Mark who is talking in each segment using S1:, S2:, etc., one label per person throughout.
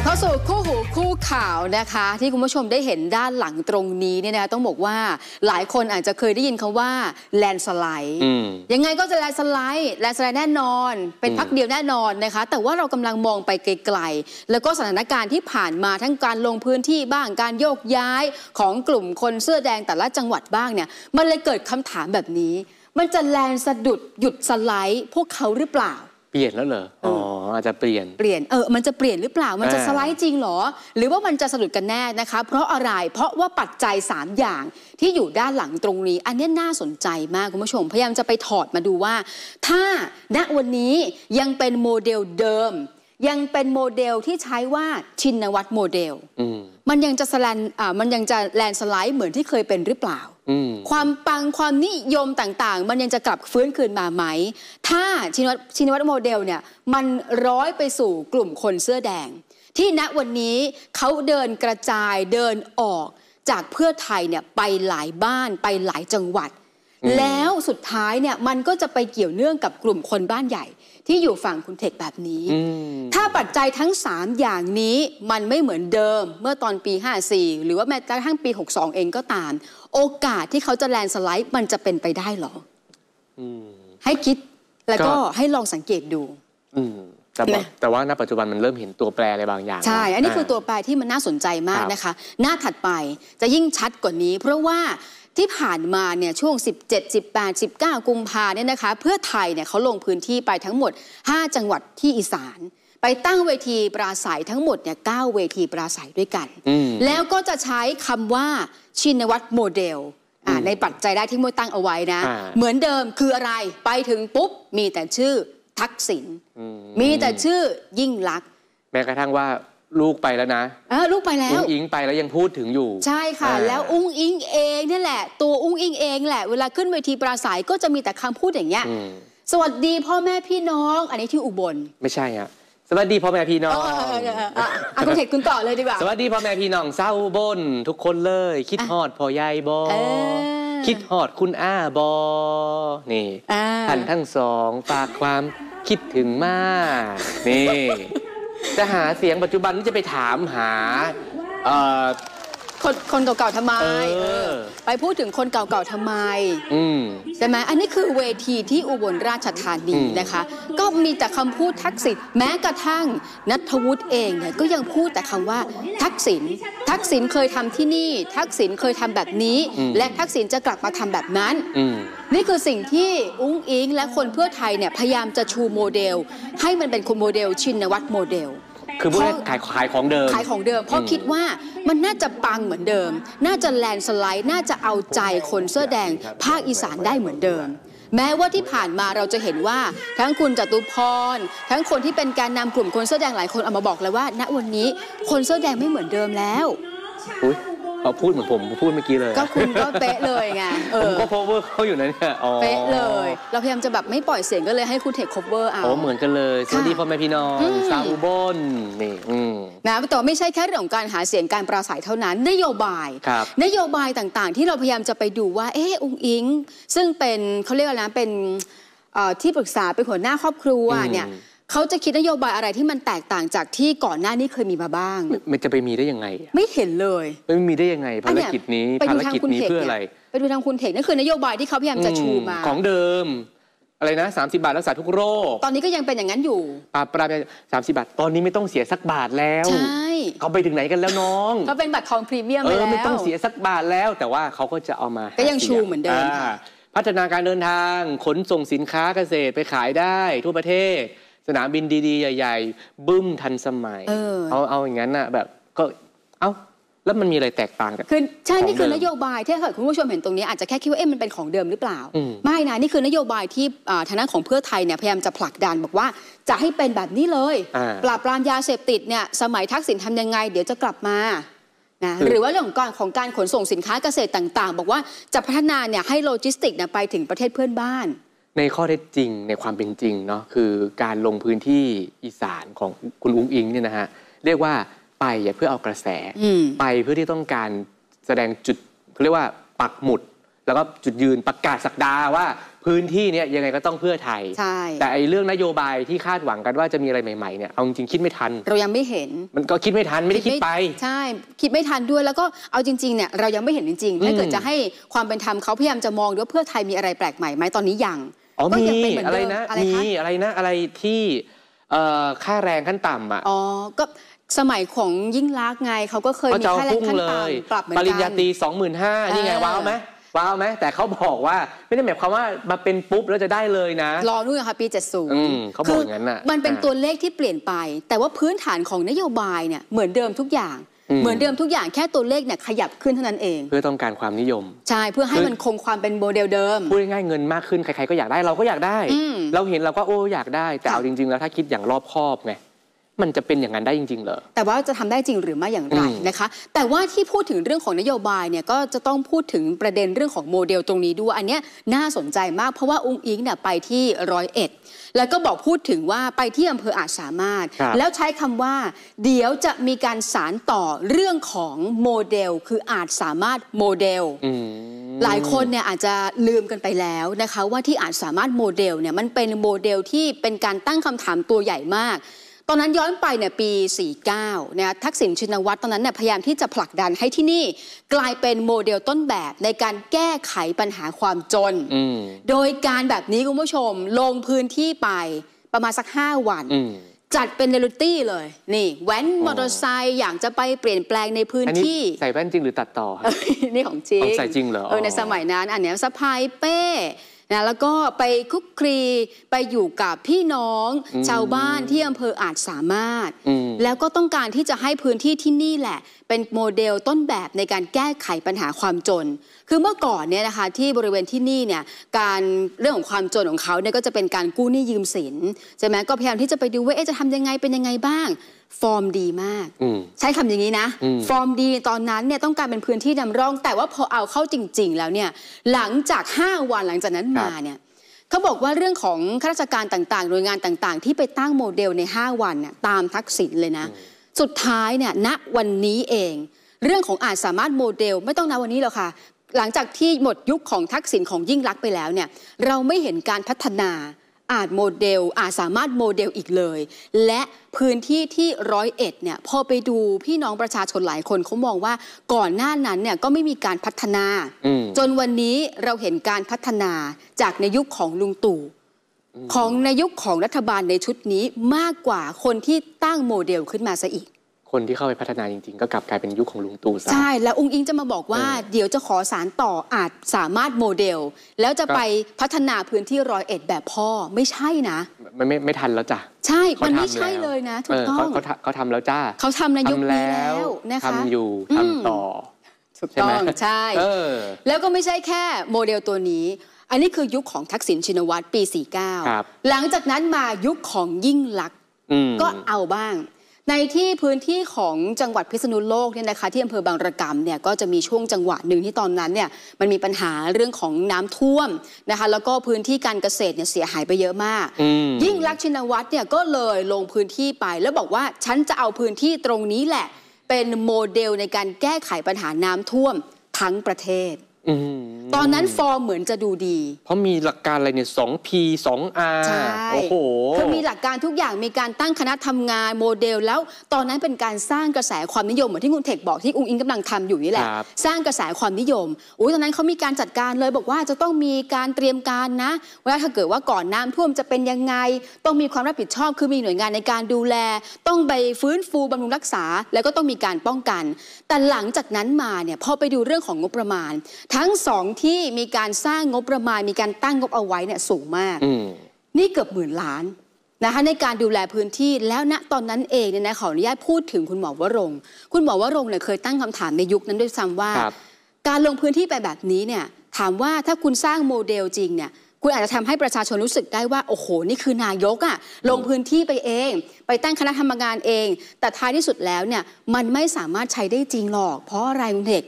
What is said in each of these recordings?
S1: ลับเข้าสู่คู่หูคู่ข่าวนะคะ ที่คุณผู้ชมได้เห็นด้านหลังตรงนี้เนี่ยนะต้องบอกว่าหลายคนอาจจะเคยได้ยินคำว่าแลนสไลด์ยังไงก็จะแลนสไลด์แลนสไลด์แน่นอนเป็นพักเดียวแน่นอนนะคะ แต่ว่าเรากำลังมองไปไกลๆแล้วก็สถานการณ์ที่ผ่านมาทั้งการลงพื้นที่บ้างการโยกย้ายของกลุ่มคนเสื้อแดงแต่ละจังหวัดบ้างเนี่ยมันเลยเกิดคำถามแบบนี้ มันจะแลนสะดุดหยุดสไลด์ พวกเขาหรือเปล่า
S2: เปลี่ยนแล้วเหรอ อ๋อ อาจจะเปลี่ยน
S1: เปลี่ยน เออ มันจะเปลี่ยนหรือเปล่า มันจะสไลด์จริงหรอ หรือว่ามันจะสะดุดกันแน่นะคะ เพราะอะไร เพราะว่าปัจจัย3อย่างที่อยู่ด้านหลังตรงนี้ อันนี้น่าสนใจมากคุณผู้ชม พยายามจะไปถอดมาดูว่า ถ้าณวันนี้ยังเป็นโมเดลเดิม ยังเป็นโมเดลที่ใช้ว่าชินวัตรโมเดลมันยังจะสแลนมันยังจะแลนสไลด์เหมือนที่เคยเป็นหรือเปล่า ความปังความนิยมต่างๆ มันยังจะกลับฟื้นคืนมาไหม ถ้าชินวัตรชินวัตโมเดลเนี่ย มันร้อยไปสู่กลุ่มคนเสื้อแดง ที่ณวันนี้เขาเดินกระจายเดินออกจากเพื่อไทยเนี่ยไปหลายบ้านไปหลายจังหวัดแล้วสุดท้ายเนี่ยมันก็จะไปเกี่ยวเนื่องกับกลุ่มคนบ้านใหญ่ที่อยู่ฝั่งคุณเทคแบบนี้ ถ้าปัจจัยทั้ง3อย่างนี้มันไม่เหมือนเดิมเมื่อตอนปี 54 หรือว่าแม้กระทั่งปี 62 เองก็ตาม โอกาสที่เขาจะแลนสไลด์มันจะเป็นไปได้หรอให้คิดแล้วก็ให้ลองสังเกตดู
S2: แตแต่ว่าณปัจจุบันมันเริ่มเห็นตัวแปรอะไรบางอย่าง ใช่ อันนี้คือตัว
S1: แปรที่มันน่าสนใจมากนะคะหน้าถัดไปจะยิ่งชัดกว่านี้ เพราะว่าที่ผ่านมาเนี่ยช่วง17 18 19กุมภาเนี่ยนะคะ เพื่อไทยเนี่ยเขาลงพื้นที่ไปทั้งหมด 5 จังหวัดที่อีสาน ไปตั้งเวทีปราศัยทั้งหมดเนี่ยเเวทีปราศัยด้วยกัน แล้วก็จะใช้คำว่าชินวัตรโมเดล ในปัจจัยได้ที่มวยตั้งเอาไว้นะ เหมือนเดิมคืออะไรไปถึงปุ๊บ มีแต่ชื่อทักษิณมีแต่ชื่อยิ่งลักษณ์
S2: แม้กระทั่งว่าลูกไปแล้วนะ
S1: เออลูกไปแล้วอุ้งอิ
S2: งไปแล้วยังพูดถึงอยู่ ใช่ค่ะ แล้วอุ
S1: ้งอิงเองนี่แหละตัวอุ้งอิงเองแหละ เวลาขึ้นเวทีปราศัยก็จะมีแต่คำพูดอย่างเงี้ย สวัสดีพ่อแม่พี่น้อง อันนี้ที่อุบล
S2: ไม่ใช่่ะสวัสดีพ่อแม่พี่น้องอ่ะคุณเข็ด
S1: คุณต่อเลยดีกว่า สวัสดีพ่
S2: อแม่พี่น้องเศร้าบนทุกคนเลย คิดฮอดพ่อใหญ่บอคิดฮอดคุณอ้าบอ นี่ ท่านทั้งสองฝากความคิดถึงมากนี่จะหาเสียงปัจจุบันนี่จะไปถามหาเอ่อคนคนเก่าๆทำไมออไปพูดถึ
S1: งคนเก่าๆทำไมอืใช่ไหมอันนี้คือเวทีที่อุบลราชธานีนะคะ ก็มีแต่คำพูดทักษิณแม้กระทั่งนัทวุฒิเองเนี่ยก็ยังพูดแต่คำว่าทักษิณทักษิณเคยทำที่นี่ ทักษิณเคยทำแบบนี้ และทักษิณจะกลับมาทำแบบนั้นนี่คือสิ่งที่อุ้งอิงและคนเพื่อไทยเนี่ยพยายามจะชูโมเดล ให้มันเป็นคนโมเดลชินวัตรโมเดล
S2: คือพูดให้ขายขายของเดิมขายขอ
S1: งเดิมเพราะคิดว่ามันน่าจะปังเหมือนเดิม น่าจะแลนสไลด์น่าจะเอาใจคนเสื้อแดงภาคอีสานได้เหมือนเดิม แม้ว่าที่ผ่านมาเราจะเห็นว่าทั้งคุณจตุพร ทั้งคนที่เป็นการนำกลุ่มคนเสื้อแดงหลายคนเอามาบอกแล้วว่า ณวันนี้คนเสื้อแดงไม่เหมือนเดิมแล้ว
S2: เอาพูดเหมือนผมพูดเมื่อกี้เลยก็คุณก็เป๊ะเลย
S1: ไงเอผมก็
S2: cover เขาอยู่นะเนี่ยอ๋อเป๊ะเลย
S1: เราพยายามจะแบบไม่ปล่อยเสียงก็เลยให้คุณเทค cover เอาโอ้เหม
S2: ือนกันเลยสวัสดีพ่อแม่พี่น้องซสาวอุบลนี่
S1: นะแต่ไม่ใช่แค่เรื่องของการหาเสียงการปราศัยเท่านั้น นโยบายครับนโยบายต่างๆ ที่เราพยายามจะไปดูว่าเอ๊อุงอิง ซึ่งเป็นเขาเรียกว่าอะไรนะเป็นที่ปรึกษาเป็นหัวหน้าครอบครัวเนี่ยเขาจะคิดนโยบายอะไรที่มันแตกต่างจากที่ก่อนหน้านี้เคยมีมาบ้าง
S2: มันจะไปมีได้ยังไง ไม่เห็นเลยไม่มีได้ยังไง ภารกิจนี้ภารทางกิจคุณนี้เเพื่ออะไร
S1: ไปดูทางคุณเถกนั่นคือนโยบายที่เขาพยายามจะชูมา ขอ
S2: งเดิมอะไรนะ 30 บาทรักษาทุกโรค ตอ
S1: นนี้ก็ยังเป็นอย่างนั้นอยู่
S2: ปราบปรามสามสิบาทตอนนี้ไม่ต้องเสียสักบาทแล้วใช่เขาไปถึงไหนกันแล้วน้องเขา
S1: เป็นบัตรทองพรีเมียมแล้วไม่ต้องเสีย
S2: สักบาทแล้ว แต่ว่าเขาก็จะเอามา ก็ยังชูเหมือนเดิมค่ะาพัฒนาการเดินทางขนส่งสินค้าเกษตรไปขายได้ ทั่วประเทศสนามบินดีๆ ใหญ่ๆบึ้มทันสมัย เออ เอาเอาอย่างนั้นน่ะแบบก็ เอ้า แล้วมันมีอะไรแตกต่างกัน คือใช่ นี่คือนโย
S1: บายที่ถ้าเกิดคุณผู้ชมเห็นตรงนี้อาจจะแค่คิดว่าเอ๊ะมันเป็นของเดิมหรือเปล่า ไม่นะ นี่คือนโยบายที่ทางด้านของเพื่อไทยเนี่ยพยายามจะผลักดันบอกว่าจะให้เป็นแบบนี้เลย ปราบปรามยาเสพติดเนี่ยสมัยทักษิณทำยังไง เดี๋ยวจะกลับมา นะ หรือว่าเรื่องของการของการขนส่งสินค้าเกษตรต่างๆ บอกว่าจะพัฒนาเนี่ยให้โลจิสติกส์เนี่ยไปถึงประเทศเพื่อนบ้าน
S2: ในข้อเท็จจริงในความเป็นจริงเนาะคือการลงพื้นที่อีสานของคุณอุ้งอิงเนี่ยนะฮะเรียกว่าไปอย่าเพื่อเอากระแสไปเพื่อที่ต้องการแสดงจุดเขาเรียกว่าปักหมุด แล้วก็จุดยืนประกาศสักดาว่าพื้นที่เนี่ยยังไงก็ต้องเพื่อไทย แต่ไอ้เรื่องนโยบายที่คาดหวังกันว่าจะมีอะไรใหม่ๆเนี่ยเอาจริงคิดไม่ทัน เรายังไม่เห็นมันก็คิดไม่ทันไม่ได้คิดไป ใช
S1: ่คิดไม่ทันด้วยแล้วก็เอาจริง ๆเนี่ยเรายังไม่เห็นจริงๆถ้าเกิดจะให้ความเป็นธรรมเขาพยายามจะมองด้วยเพื่อไทยมีอะไรแปลกใหม่ไหมตอนนี้ยัง
S2: อ๋อก็มีอะไรนะ มีอะไรนะ อะไรที่ค่าแรงขั้นต่ำอ่ะ อ๋อ ก็
S1: สมัยของยิ่งลักษณ์ไงเขาก็เคยมีาค่าแรงขั้นต่ำปรับเหมือนกันริญญาตรี
S2: สองหมื่นห้านี่ไงว้าวไหมว้าวไหม แต่เขาบอกว่าไม่ได้หมายความว่ามาเป็นปุ๊บแล้วจะได้เลยนะ รอ
S1: นู่นค่ะปี70สูมเข
S2: าบอกอย่างนั้นน่ะ มันเป็นตัวเ
S1: ลขที่เปลี่ยนไป แต่ว่าพื้นฐานของนโยบายเนี่ยเหมือนเดิมทุกอย่างเหมือนเดิมทุกอย่างแค่ตัวเลขเนี่ยขยับขึ้นเท่านั้นเอง
S2: เพื่อต้องการความนิยม
S1: ใช่เพื่อให้มันค
S2: งความเป็นโมเดลเดิมพูดง่ายๆเงินมากขึ้นใครๆก็อยากได้เราก็อยากได้ เราเห็นเราก็โอ้อยากได้แต่เอาจริง ๆ แล้วถ้าคิดอย่างรอบคอบไงมันจะเป็นอย่างนั้นได้จริงๆ เหรอ
S1: แต่ว่าจะทำได้จริงหรือไม่อย่างไรนะคะ แต่ว่าที่พูดถึงเรื่องของนโยบายเนี่ยก็จะต้องพูดถึงประเด็นเรื่องของโมเดลตรงนี้ด้วย อันนี้น่าสนใจมากเพราะว่าองค์อิงเนี่ยไปที่ร้อยเอ็ดแล้วก็บอกพูดถึงว่าไปที่อำเภออาจสามารถ แล้วใช้คำว่า เดี๋ยวจะมีการสารต่อเรื่องของโมเดล คืออาจสามารถโมเดล หลายคนเนี่ยอาจจะลืมกันไปแล้วนะคะว่าที่อาจสามารถโมเดลเนี่ยมันเป็นโมเดลที่เป็นการตั้งคำถามตัวใหญ่มากตอนนั้นย้อนไปเนี่ยปี 49นะทักษิณชินวัตรตอนนั้นเนี่ยพยายามที่จะผลักดันให้ที่นี่กลายเป็นโมเดลต้นแบบในการแก้ไขปัญหาความจน โดยการแบบนี้คุณผู้ชมลงพื้นที่ไปประมาณสัก 5 วัน จัดเป็นเรลิตี้เลยนี่แว้นมอเตอร์ไซค์อยากจะไปเปลี่ยนแปลงในพื้นที่
S2: ใส่แว่นจริงหรือตัดต่อ
S1: นี่ของจริงใส่จริงเหรอเออในสมัยนั้นอันนี้สะพายเป้นะแล้วก็ไปคุกครี ไปอยู่กับพี่น้องชาวบ้านที่อำเภออาจสามารถ แล้วก็ต้องการที่จะให้พื้นที่ที่นี่แหละเป็นโมเดลต้นแบบในการแก้ไขปัญหาความจน คือเมื่อก่อนเนี่ยนะคะที่บริเวณที่นี่เนี่ย การเรื่องของความจนของเขาเนี่ยก็จะเป็นการกู้หนี้ยืมสินใช่ไหมก็พยายามที่จะไปดูว่าเอ๊จะทำยังไงเป็นยังไงบ้าง ฟอร์มดี มากใช้คำอย่างนี้นะฟอร์มดีตอนนั้นเนี่ยต้องการเป็นพื้นที่นำร่อง แต่ว่าพอเอาเข้าจริง ๆ แล้วเนี่ยหลังจาก 5 วันหลังจากนั้นมาเนี่ยเขาบอกว่าเรื่องของข้าราชการต่างๆหน่วยงานต่างๆ ที่ไปตั้งโมเดลใน 5 วันน่ยตามทักษิณเลยนะสุดท้ายเนี่ยณวันนี้เอง เรื่องของอาจสามารถโมเดลไม่ต้องณวันนี้หรอกค่ะ หลังจากที่หมดยุคของทักษิณของยิ่งรักไปแล้วเนี่ยเราไม่เห็นการพัฒนาอาจโมเดล อาจสามารถโมเดลอีกเลย และพื้นที่ที่ร้อยเอ็ดเนี่ยพอไปดูพี่น้องประชาชนหลายคนเขามองว่าก่อนหน้านั้นเนี่ยก็ไม่มีการพัฒนา จนวันนี้เราเห็นการพัฒนาจากในยุคของลุงตู่ของในยุคของรัฐบาลในชุดนี้มากกว่าคนที่ตั้งโมเดลขึ้นมาซะอีก
S2: คนที่เข้าไปพัฒนาจริง ๆ ก็กลับกลายเป็นยุคของลุงตู่ซะใช
S1: ่แล้วองค์อิงจะมาบอกว่า เดี๋ยวจะขอสารต่ออาจสามารถโมเดล แล้วจะไปพัฒนาพื้นที่ร้อยเอ็ดแบบพ่อไม่ใช่นะ
S2: มไมไม่ไม่ทันแล้วจ้ะใช่มันไม่ใช่เลยนะถูกต้องเขาเขาทำแล้วจ้าเขาทำในยุคนี้แล้วนะคะทำอยู่ทำต่อถูกต้องใช่
S1: แล้วก็ไม่ใช่แค่โมเดลตัวนี้อันนี้คือยุคของทักษิณชินวัตรปี 49 หลังจากนั้นมายุคของยิ่งลักษณ์ก็เอาบ้าง ในที่พื้นที่ของจังหวัดพิษณุโลกเนี่ยนะคะ ที่อำเภอบางระกำเนี่ยก็จะมีช่วงจังหวะหนึ่งที่ตอนนั้นเนี่ยมันมีปัญหาเรื่องของน้ำท่วมนะคะแล้วก็พื้นที่การเกษตรเนี่ยเสียหายไปเยอะมาก ยิ่งลักษณ์ชินวัตรเนี่ยก็เลยลงพื้นที่ไปแล้วบอกว่าฉันจะเอาพื้นที่ตรงนี้แหละ เป็นโมเดลในการแก้ไขปัญหาน้ำท่วมทั้งประเทศตอนนั้นฟอร์มเหมือนจะดูดี
S2: เพราะมีหลักการอะไรเนี่ยสองพีสองอาร์ใช่โอ้โหคือมีหลัก
S1: การทุกอย่างมีการตั้งคณะทำงานโมเดล แล้ว ตอนนั้นเป็นการสร้างกระแสความนิยมเหมือนที่คุณเทคบอกที่อุ้งอิงกำลังทำอยู่นี่แหละสร้างกระแสความนิยม อุ้ยตอนนั้นเขามีการจัดการเลยบอกว่าจะต้องมีการเตรียมการนะว่าถ้าเกิดว่าก่อนน้ำท่วมจะเป็นยังไง ต้องมีความรับผิดชอบคือมีหน่วยงานในการดูแล ต้องไปฟื้นฟูบำรุงรักษา แล้วก็ต้องมีการป้องกัน แต่หลังจากนั้นมาเนี่ยพอไปดูเรื่องของงบประมาณทั้งสองที่มีการสร้างงบประมาณ มีการตั้งงบเอาไว้เนี่ยสูงมาก นี่เกือบหมื่นล้านนะคะในการดูแลพื้นที่แล้วณตอนนั้นเองเนี่ยนะขออนุญาตพูดถึงคุณหมอวรงคุณหมอวรงเนี่ยเคยตั้งคำถามในยุคนั้นด้วยซ้ำว่าการลงพื้นที่ไปแบบนี้เนี่ยถามว่าถ้าคุณสร้างโมเดลจริงเนี่ยคุณอาจจะทำให้ประชาชนรู้สึกได้ว่า โอ้โห นี่คือนายกอะลงพื้นที่ไปเอง ไปตั้งคณะทำงานเอง แต่ท้ายที่สุดแล้วเนี่ย มันไม่สามารถใช้ได้จริงหรอก เพราะอะไรคุณเอก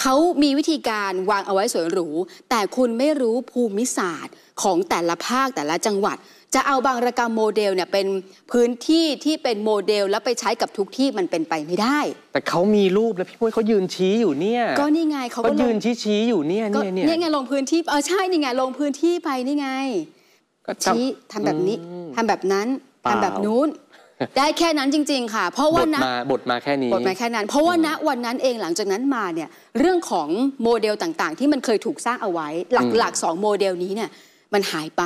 S1: เขามีวิธีการวางเอาไว้สวยหรู แต่คุณไม่รู้ภูมิศาสตร์ของแต่ละภาคแต่ละจังหวัดจะเอาบางระกรรมโมเดลเนี่ยเป็นพื้นที่ที่เป็นโมเดลแล้วไปใช้กับทุกที่มันเป็นไปไม่ได้
S2: แต่เขามีรูปแล้วพี่ปุ้ยเขายืนชี้อยู่เนี่ยก็นี่ไงเขาก็ยืนชี้ชี้อยู่เนี่ยเนี่ยเนี่ย
S1: ไง ลงพื้นที่เออใช่นี่ไง ลงพื้นที่ไปนี่ไงชี้ทำแบบนี้ ทำแบบนั้นทำแบบนู้น ได้แค่นั้นจริงๆ ค่ะ เพราะว่านะบทมาแค่นี้บทมาแค่นั้น เพราะว่าณวันนั้นเองหลังจากนั้นมาเนี่ยเรื่องของโมเดลต่างๆ ที่มันเคยถูกสร้างเอาไว้ หลักๆสองโมเดลนี้เนี่ย มันหายไป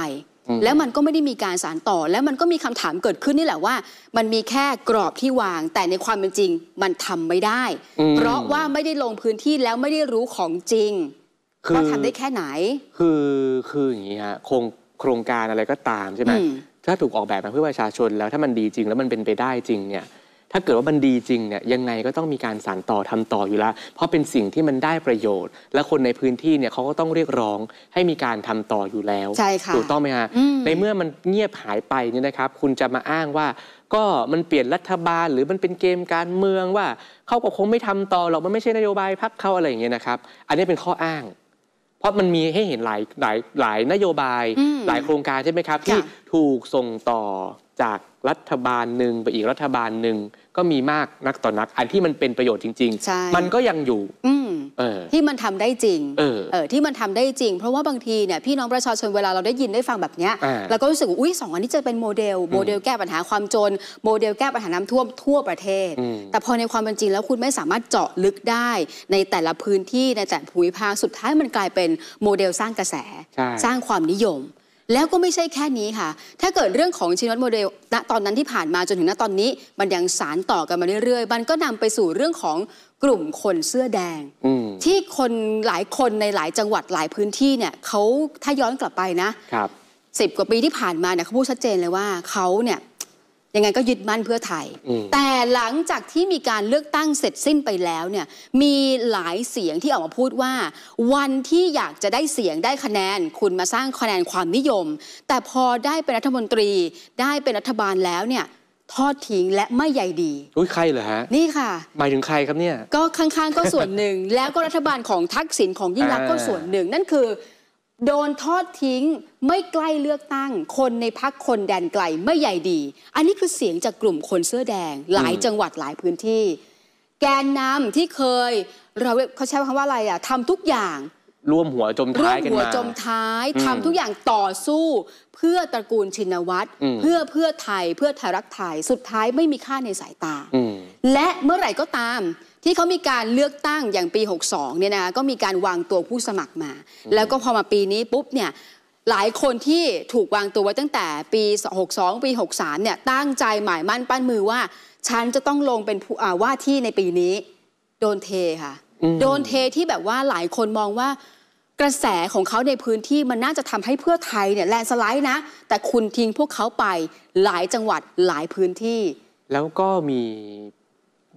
S1: แล้วมันก็ไม่ได้มีการสารต่อ แล้วมันก็มีคำถามเกิดขึ้นนี่แหละว่า มันมีแค่กรอบที่วางแต่ในความเป็นจริงมันทำไม่ได้ เพราะว่าไม่ได้ลงพื้นที่แล้วไม่ได้รู้ของจริงว่าทำได้แค่ไหน
S2: คือคืออย่างนี้ฮะโครงโครงการอะไรก็ตามใช่ไหมถ้าถูกออกแบบมาเพื่อประชาชนแล้วถ้ามันดีจริงแล้วมันเป็นไปได้จริงเนี่ยถ้าเกิดว่ามันดีจริงเนี่ยยังไงก็ต้องมีการสานต่อทำต่ออยู่ละเพราะเป็นสิ่งที่มันได้ประโยชน์และคนในพื้นที่เนี่ยเขาก็ต้องเรียกร้องให้มีการทำต่ออยู่แล้วใช่ค่ะถูกต้องไหมฮะในเมื่อมันเงียบหายไปเนี่ยนะครับ คุณจะมาอ้างว่า ก็มันเปลี่ยนรัฐบาล หรือมันเป็นเกมการเมืองว่า เขาก็คงไม่ทำต่อหรอกมันไม่ใช่นโยบายพักเขาอะไรอย่างเงี้ยนะครับ อันนี้เป็นข้ออ้าง เพราะมันมีให้เห็นหลายหลายหลายนโยบายหลายโครงการใช่ไหมครับที่ถูกส่งต่อจากรัฐบาลหนึ่งไปอีกรัฐบาลหนึ่งก็มีมากนักต่อนักอันที่มันเป็นประโยชน์จริง ๆ มันก็ยังอยู่ที่
S1: มันทำได้จริงเออที่มันทำได้จริง เพราะว่าบางทีเนี่ยพี่น้องประชาชนเวลาเราได้ยินได้ฟังแบบเนี้ยเราก็รู้สึกอุ้ยสองอันนี้จะเป็นโมเดล โมเดลแก้ปัญหาความจน โมเดลแก้ปัญหาน้ำท่วมทั่วประเทศ แต่พอในความเป็นจริง แล้วคุณไม่สามารถเจาะลึกได้ในแต่ละพื้นที่ในแต่ภูมิภาคสุดท้ายมันกลายเป็นโมเดลสร้างกระแส สร้างความนิยมแล้วก็ไม่ใช่แค่นี้ค่ะ ถ้าเกิดเรื่องของชินวัตรโมเดล ณ ตอนนั้นที่ผ่านมาจนถึงณ ตอนนี้ มันยังสารต่อกันมาเรื่อย ๆ มันก็นำไปสู่เรื่องของกลุ่มคนเสื้อแดงที่คนหลายคนในหลายจังหวัดหลายพื้นที่เนี่ยเขาถ้าย้อนกลับไปนะสิบกว่าปีที่ผ่านมาเนี่ยเขาพูดชัดเจนเลยว่าเขาเนี่ยยังไงก็ยึดมั่นเพื่อไทย แต่หลังจากที่มีการเลือกตั้งเสร็จสิ้นไปแล้วเนี่ย มีหลายเสียงที่ออกมาพูดว่า วันที่อยากจะได้เสียงได้คะแนนคุณมาสร้างคะแนนความนิยม แต่พอได้เป็นรัฐมนตรีได้เป็นรัฐบาลแล้วเนี่ยทอดทิ้งและไม่ใยดี
S2: อุ้ยใครเหรอฮะ นี่ค่ะ หมายถึงใครครับเนี่ย
S1: ก็ข้างๆก็ส่วนหนึ่งแล้วก็รัฐบาลของทักษิณของยิ่งรักก็ส่วนหนึ่งนั่นคือโดนทอดทิ้งไม่ใกล้เลือกตั้งคนในพักคนแดนไกลไม่ใหญ่ดี อันนี้คือเสียงจากกลุ่มคนเสื้อแดงหลายจังหวัดหลายพื้นที่ แกนนำที่เคย เราเขาใช้คำว่าอะไรอะทำทุกอย่าง
S2: ร่วมหัวจมท้ายกันมาร่วมหัวจมท้ายทำทุก
S1: อย่างต่อสู้ เพื่อตระกูลชินวัตรเพื่อเพื่อไทยเพื่อไทยรักไทยสุดท้ายไม่มีค่าในสายตา และเมื่อไหร่ก็ตามที่เขามีการเลือกตั้งอย่างปี 62 เนี่ยนะคะก็มีการวางตัวผู้สมัครมา แล้วก็พอมาปีนี้ปุ๊บเนี่ยหลายคนที่ถูกวางตัวไว้ตั้งแต่ปี 62 ปี 63 เนี่ยตั้งใจหมายมั่นปั้นมือว่า ฉันจะต้องลงเป็นว่าที่ในปีนี้ โดนเทค่ะ โดนเทที่แบบว่าหลายคนมองว่า กระแสของเขาในพื้นที่มันน่าจะทำให้เพื่อไทยเนี่ยแลนสไลด์นะแต่คุณทิ้งพวกเขาไปหลายจังหวัดหลายพื้นที่
S2: แล้วก็มี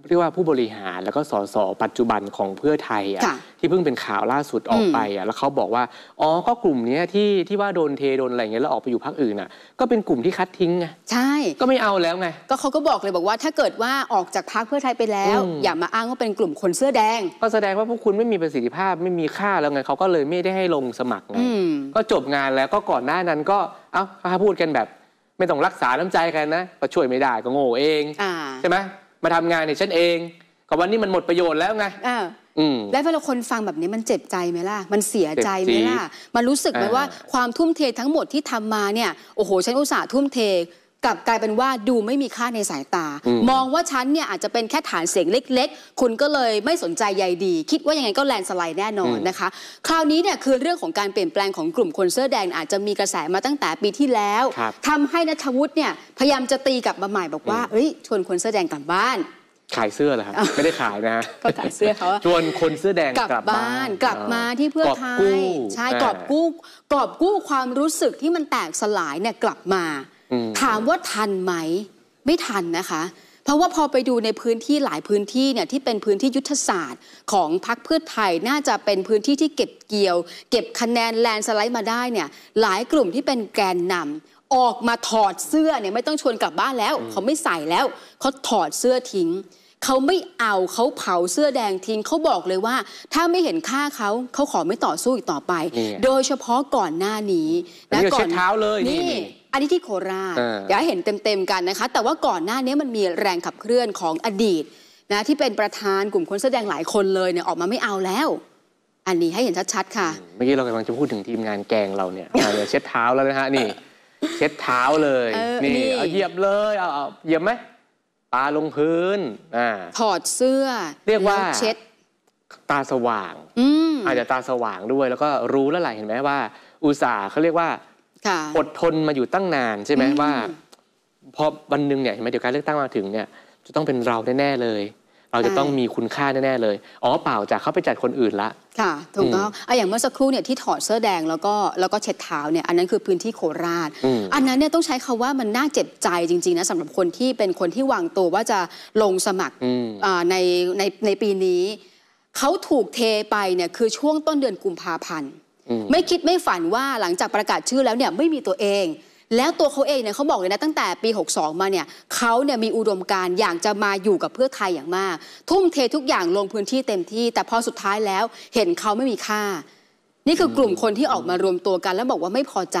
S2: เรียกว่าผู้บริหารแล้วก็สส ปัจจุบันของเพื่อไทยอ่ะ่ะที่เพิ่งเป็นข่าวล่าสุดออกไปอ่ะแล้วเขาบอกว่า อ๋อก็กลุ่มนี้ที่ที่ว่าโดนเทโดนอะไรเงี้ยแล้วออกไปอยู่พรรคอื่นอ่ะก็เป็นกลุ่มที่คัดทิ้งไงใช่ก็ไม่เอาแล้วไงก็เขาก็บอกเลยบอกว่าถ้าเกิดว่าออกจากพรรคเพื่อไทยไปแล้วออย่ามาอ้างว่าเป็นกลุ่มคนเสื้อแดง ก็แสดงว่าพวกคุณไม่มีประสิทธิภาพไม่มีค่าแล้วไงเขาก็เลยไม่ได้ให้ลงสมัครไงก็จบงานแล้วก็ก่อนหน้านั้นก็เอ้า้าพูดกันแบบ ไม่ต้องรักษาน้ำใจกันนะก็ช่วยไม่ได้ก็โง่เองอใช่ไหมมาทำงานเนี่ยฉันเองกับวันนี้มันหมดประโยชน์แล้วไง แล้วเ
S1: วลาคนฟังแบบนี้มันเจ็บใจไหมล่ะ มันเสียใจไหมล่ะ มันรู้สึกไหมว่าความทุ่มเททั้งหมดที่ทำมาเนี่ย โอ้โห ฉันอุตส่าห์ทุ่มเทกลับกลายเป็นว่าดูไม่มีค่าในสายตา มองว่าฉันเนี่ย อาจจะเป็นแค่ฐานเสียงเล็กๆ คุณก็เลยไม่สนใจใยดี คิดว่ายังไง ก็แลนสไลด์แน่นอนนะคะ คราวนี้เนี่ย คือเรื่องของการเปลี่ยนแปลงของกลุ่มคนเสื้อแดงอาจจะมีกระแสมาตั้งแต่ปีที่แล้ว ทำให้นัทวุฒิเนี่ยพยายามจะตีกลับมาใหม่ บอกว่าเอ้ยชวนคนเสื้อแดงกลับบ้าน
S2: ขายเสื้อเหรอครับ ไม่ได้ขายนะฮะก็ขายเสื้อเขาชวนคนเสื้อแดงกลับบ้าน
S1: กลับมาที่เพื่อไทยใช่กอบกู้กอบกู้ความรู้สึกที่มันแตกสลายเนี่ยกลับมาถามว่าทันไหม ไม่ทันนะคะ เพราะว่าพอไปดูในพื้นที่หลายพื้นที่เนี่ยที่เป็นพื้นที่ยุทธศาสตร์ ของพรรคเพื่อไทยน่าจะเป็นพื้นที่ที่เก็บเกี่ยว เก็บคะแนนแลนสไลด์มาได้เนี่ย หลายกลุ่มที่เป็นแกนนำ ออกมาถอดเสื้อเนี่ยไม่ต้องชวนกลับบ้านแล้ว เขาไม่ใส่แล้ว เขาถอดเสื้อทิ้ง เขาไม่เอาเขาเผาเสื้อแดงทิ้งเขาบอกเลยว่า ถ้าไม่เห็นค่าเขาเขาขอไม่ต่อสู้อีกต่อไป โดยเฉพาะก่อนหน้านี้นะก่อนเท้าเลยนี่อันนี้ที่โคราชเดี๋ยวเห็นเต็มๆกันนะคะ แต่ว่าก่อนหน้านี้มันมีแรงขับเคลื่อนของอดีตนะที่เป็นประธานกลุ่มคนแสดงหลายคนเลยเนี่ยออกมาไม่เอาแล้ว อันนี้ให้เห็นชัดๆค่ะ
S2: เมื่อกี้เรากำลังจะพูดถึงทีมงานแกงเราเนี่ยเช็ดเท้าแล้วนะฮะนี่ เช็ดเท้าเลย นี่เอาเหยียบเลยเอาเหยียบไหมตาลงพื้นอ่าถอดเสื้อ เรียกว่าเช็ด ตาสว่างอาจจะตาสว่างด้วย แล้วก็รู้แล้วแหละเห็นไหมว่าอุตสาห์เขาเรียกว่าอดทนมาอยู่ตั้งนาน ใช่ไหมว่าพอวันหนึ่งเนี่ยเห็นไหมเดี๋ยวการเลือกตั้งมาถึงเนี่ยจะต้องเป็นเราแน่ ๆเลย เราจะต้องมีคุณค่าแน่ๆเลยอ๋อเปล่าจากเขาไปจัดคนอื่นละ
S1: ค่ะถูกต้องอ่ะอย่างเมื่อสักครู่เนี่ยที่ถอดเสื้อแดงแล้วก็แล้วก็เช็ดเท้าเนี่ยอันนั้นคือพื้นที่โคราชอันนั้นเนี่ยต้องใช้คาว่ามันน่าเจ็บใจจริงๆนะสำหรับคนที่เป็นคนที่วางตัวว่าจะลงสมัครในในในปีนี้เขาถูกเทไปเนี่ยคือช่วงต้นเดือนกุมภาพันธ์ไม่คิดไม่ฝันว่าหลังจากประกาศชื่อแล้วเนี่ยไม่มีตัวเอง แล้วตัวเขาเองเนี่ยเขาบอกเลยนะ ตั้งแต่ปี 62 มาเนี่ยเขาเนี่ยมีอุดมการอยากจะมาอยู่กับเพื่อไทยอย่างมาก ทุ่มเททุกอย่างลงพื้นที่เต็มที่ แต่พอสุดท้ายแล้วเห็นเขาไม่มีค่า นี่คือกลุ่มคนที่ออกมารวมตัวกัน แล้วบอกว่าไม่พอใจ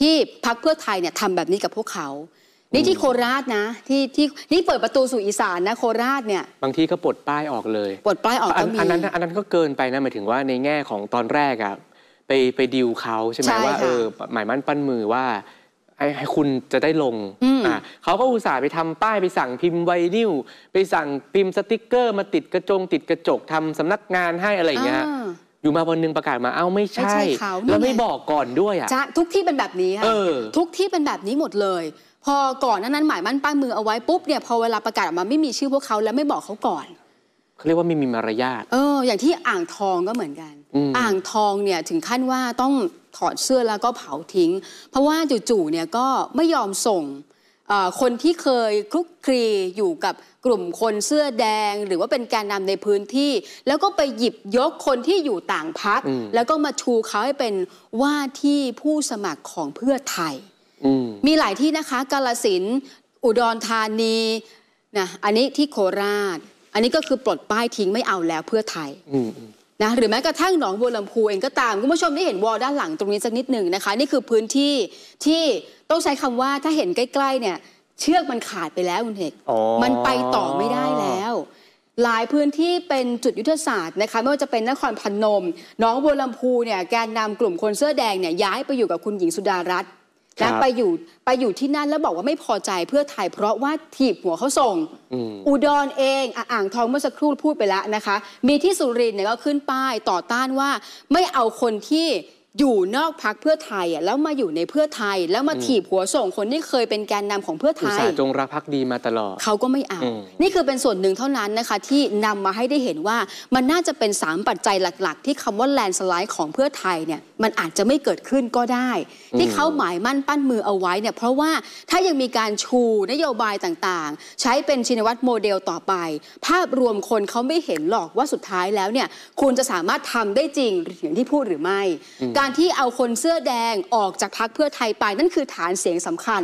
S1: ที่พักเพื่อไทยเนี่ยทำแบบนี้กับพวกเขานี่ที่โคราชนะที่ที่นี่เปิดประตูสู่อีสานนะโคราชเนี่ย
S2: บางทีก็ปลดป้ายออกเลย ปลดป้ายออกก็มีอันนั้นอันนั้นก็เกินไปนะหมายถึงว่าในแง่ของตอนแรกอะไปไปดิวเขาใช่ไหมว่าเออหมายมั่นปั้นมือว่า ให้ให้คุณจะได้ลงอ่าเขาก็อุตส่าห์ไปทำป้ายไปสั่งพิมพ์ไวนิวไปสั่งพิมพ์สติกเกอร์ มาติดกระจงติดกระจกทำสำนักงานให้อะไรอย่างเงี้ยอยู่มาวันหนึงประกาศมาเอ้าไม่ใช่ใชแล้วไม่บอกก่อนด้วยอ่ะจะ
S1: ทุกที่เป็นแบบนี้ค่ะออทุกที่เป็นแบบนี้หมดเลย พอก่อน้นนั้นหมายมั่นป้ายมือเอาไว้ปุ๊บเนี่ยพอเวลาประกาศออกมาไม่มีชื่อพวกเขาแล้วไม่บอกเขาก่อน
S2: เขาเรียกว่าไม่มีมารยาท
S1: เออ อย่างที่อ่างทองก็เหมือนกัน อ่างทอ
S2: งเนี่ยถึงขั้
S1: นว่าต้องถอดเสื้อแล้วก็เผาทิ้ง เพราะว่าจู่ๆ เนี่ยก็ไม่ยอมส่งคนที่เคยคลุกคลีอยู่กับกลุ่มคนเสื้อแดง หรือว่าเป็นแกนนำาในพื้นที่ แล้วก็ไปหยิบยกคนที่อยู่ต่างพักแล้วก็มาชูเขาให้เป็นว่าที่ผู้สมัครของเพื่อไทยมมีหลายที่นะคะกาลสินอุดรธานีนะอันนี้ที่โคราชอันนี้ก็คือปลดป้ายทิ้งไม่เอาแล้วเพื่อไทยนะหรือแม้กระทั่งหนองบัวลำพูเองก็ตามคุณผู้ชมได้เห็นวอลด้านหลังตรงนี้สักนิดหนึ่งนะคะ นี่คือพื้นที่ที่ต้องใช้คำว่าถ้าเห็นใกล้ๆเนี่ยเชือกมันขาดไปแล้วคุณเอกมันไปต่อไม่ได้แล้ว หลายพื้นที่เป็นจุดยุทธศาสตร์นะคะไม่ว่าจะเป็นนครพนมหนองบัวลำพูเนี่ยแกนนำกลุ่มคนเสื้อแดงเนี่ยย้ายไปอยู่กับคุณหญิงสุดารัตนแล้วไปอยู่ไปอยู่ที่นั่น แล้วบอกว่าไม่พอใจเพื่อไทยเพราะว่าถีบหัวเขาส่งอุดรเองอ่างทองเมื่อสักครู่พูดไปแล้วนะคะ มีที่สุรินทร์เนี่ยก็ขึ้นป้ายต่อต้านว่าไม่เอาคนที่อยู่นอกพักเพื่อไทยอ่ะแล้วมาอยู่ในเพื่อไทย แล้วมาถีบหัวส่งคนที่เคยเป็นแกนนำของเพื่อไทยจ
S2: งรักพักดีมาตลอดเขาก็ไม่เอา
S1: นี่คือเป็นส่วนหนึ่งเท่านั้นนะคะที่นำมาให้ได้เห็นว่ามันน่าจะเป็น3ปัจจัยหลัก ๆ ที่คำว่าแลนสไลด์ของเพื่อไทยเนี่ยมันอาจจะไม่เกิดขึ้นก็ได้ที่เขาหมายมั่นปั้นมือเอาไว้เนี่ยเพราะว่าถ้ายังมีการชูนโยบายต่างๆ ใช้เป็นชินวัตรโมเดลต่อไป ภาพรวมคนเขาไม่เห็นหรอกว่าสุดท้ายแล้วเนี่ยคุณจะสามารถทำได้จริงอย่างที่พูดหรือไม่การการที่เอาคนเสื้อแดงออกจากพักเพื่อไทยไปนั่นคือฐานเสียงสำคัญ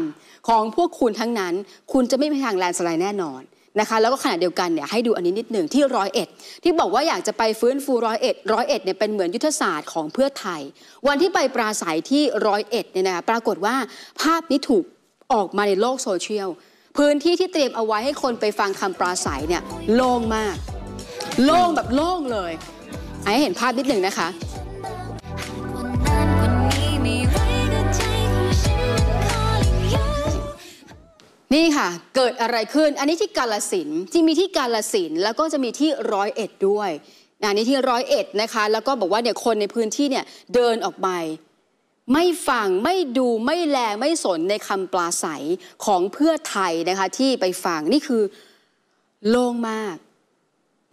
S1: ของพวกคุณทั้งนั้นคุณจะไม่มีทางแลนสไลด์แน่นอนนะคะ แล้วก็ขณะเดียวกันเนี่ยให้ดูอันนี้นิดหนึ่งที่ร้อยเอ็ดที่บอกว่าอยากจะไปฟื้นฟูร้อยเอ็ดร้อยเอ็ดเนี่ยเป็นเหมือนยุทธศาสตร์ของเพื่อไทย วันที่ไปปราศัยที่ร้อยเอ็ดเนี่ยนะปรากฏว่าภาพนี้ถูกออกมาในโลกโซเชียลพื้นที่ที่เตรียมเอาไว้ให้คนไปฟังคำปราศัยเนี่ยโล่งมาก โล่งแบบโล่งเลยให้เห็นภาพนิดหนึ่งนะคะนี่ค่ะเกิดอะไรขึ้น อันนี้ที่กาลสินที่มีที่กาลสินแล้วก็จะมีที่ร้อยเอ็ดด้วยอันนี้ที่ร้อยเอ็ดนะคะแล้วก็บอกว่าเนี่ยคนในพื้นที่เนี่ยเดินออกไป ไม่ฟังไม่ดูไม่แลไม่สนในคำปลาใสของเพื่อไทยนะคะที่ไปฟังนี่คือโล่งมาก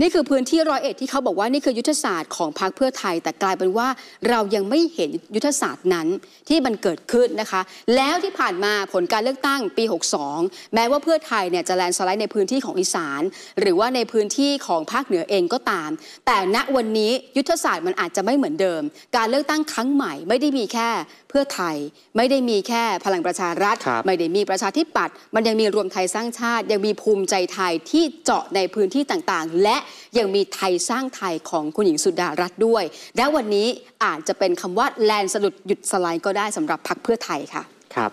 S1: นี่คือพื้นที่ร้อยเอ็ดที่เขาบอกว่านี่คือยุทธศาสตร์ของพรรคเพื่อไทย แต่กลายเป็นว่าเรายังไม่เห็นยุทธศาสตร์นั้นที่มันเกิดขึ้นนะคะ แล้วที่ผ่านมาผลการเลือกตั้งปี 62 แม้ว่าเพื่อไทยเนี่ยจะแลนสไลด์ในพื้นที่ของอีสาน หรือว่าในพื้นที่ของภาคเหนือเองก็ตาม แต่ณวันนี้ยุทธศาสตร์มันอาจจะไม่เหมือนเดิม การเลือกตั้งครั้งใหม่ ไม่ได้มีแค่เพื่อไทยไม่ได้มีแค่พลังประชารัฐ ไม่ได้มีประชาธิปัตย์มันยังมีรวมไทยสร้างชาติ ยังมีภูมิใจไทยที่เจาะในพื้นที่ต่างๆ และยังมีไทยสร้างไทยของคุณหญิงสุดารัตน์ด้วย และวันนี้อาจจะเป็นคำว่าแลนสะดุดหยุดสไลด์ก็ได้สำหรับพรรคเพื่อไทยค่ะ
S2: ครับ